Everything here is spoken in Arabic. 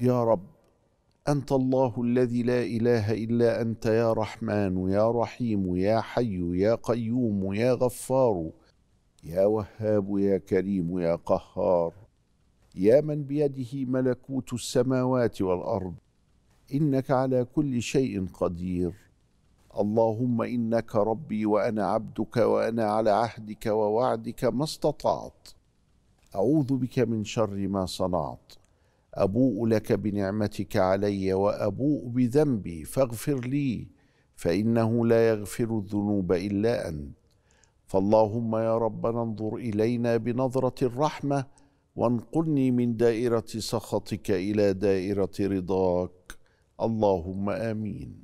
يا رب انت الله الذي لا اله الا انت يا رحمن يا رحيم يا حي يا قيوم يا غفار يا وهاب يا كريم يا قهار يا من بيده ملكوت السماوات والارض انك على كل شيء قدير اللهم انك ربي وانا عبدك وانا على عهدك ووعدك ما استطعت اعوذ بك من شر ما صنعت ابوء لك بنعمتك علي وابوء بذنبي فاغفر لي فانه لا يغفر الذنوب الا انت فاللهم يا ربنا انظر الينا بنظره الرحمه وانقلني من دائره سخطك الى دائره رضاك اللهم امين